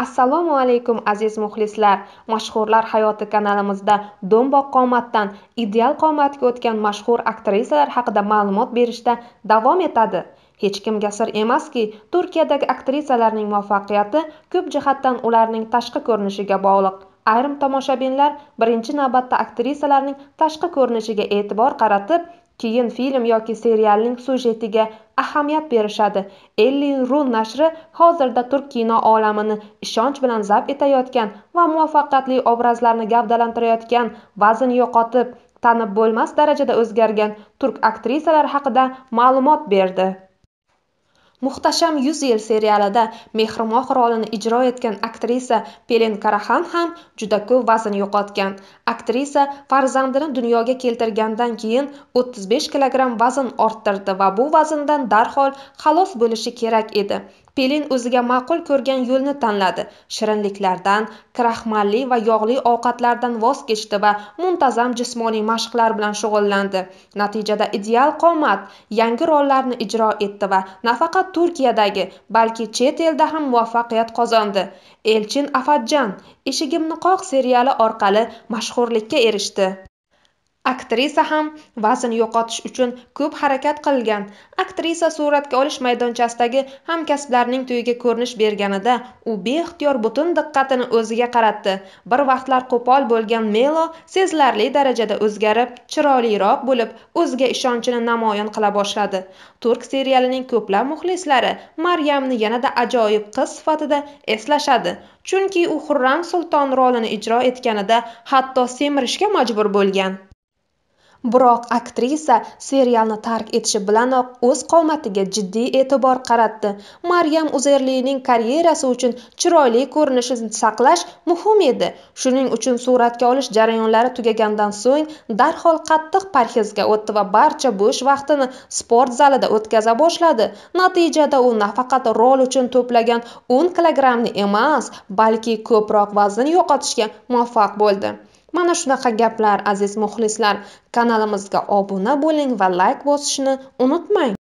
assalomu alaykum aziz muxlislar mashhurlar hayoti kanalimizda do'mboq qomatdan ideal qomatga o'tgan mashhur aktrisalar haqida ma'lumot berishda davom etadi hech kimga sir emaski turkiyadagi aktrisalarning muvaffaqiyati ko'p jihatdan ularning tashqi ko'rinishiga bog'liq ayrim tomoshabinlar birinchi navbatda aktrisalarning tashqi ko'rinishiga e'tibor qaratib keyin film yoki serialning syujetiga ahamiyat berishadi elli run nashri hozirda turk kino olamini ishonch bilan zabt etayotgan va muvaffaqiyatli obrazlarni gavdalantirayotgan vazn yo'qotib tanib bo'lmas darajada o'zgargan turk aktrisalari haqida ma'lumot berdi muhtasham yuz yil serialida mehrimoh rolini ijro etgan aktrisa pelin karaxan ham juda ko'p vazn yo'qotgan aktrisa farzandini dunyoga keltirgandan keyin 35 kg kilogramm vazn orttirdi va bu vazndan darhol xalos bo'lishi kerak edi pelin o'ziga ma'qul ko'rgan yo'lni tanladi shirinliklardan kraxmalli va yog'li ovqatlardan voz kechdi va muntazam jismoniy mashqlar bilan shug'ullandi natijada ideal qomat yangi rollarni ijro etdi va nafaqat turkiyadagi balki chet elda ham muvaffaqiyat qozondi elchin Afadjan eshigim niqoq seriali orqali mashhurlikka erishdi aktrisa ham vazn yo'qotish uchun ko'p harakat qilgan aktrisa suratga olish maydonchasidagi hamkasblarining to'yiga ko'rinish berganida u beixtiyor butun diqqatini o'ziga qaratdi bir vaqtlar qo'pol bo'lgan melo sezilarli darajada o'zgarib chiroyliroq bo'lib o'ziga ishonchini namoyon qila boshladi turk serialining ko'plab muxlislari maryamni yanada ajoyib qiz sifatida eslashadi chunki u xurram sulton rolini ijro etganida hatto semirishga majbur bo'lgan biroq aktrisa serialni tark etishi bilanoq o'z qomatiga jiddiy e'tibor qaratdi maryam uzerlining karyerasi uchun chiroyli ko'rinishni saqlash muhim edi shuning uchun suratga olish jarayonlari tugagandan so'ng darhol qattiq parhezga o'tdi va barcha bo'sh vaqtini sport zalida o'tkaza boshladi natijada u nafaqat rol uchun to'plagan o'n kilogrammni emas balki ko'proq vazn yo'qotishga muvaffaq bo'ldi mana shunaqa gaplar aziz muxlislar kanalimizga obuna bo'ling va layk bosishni unutmang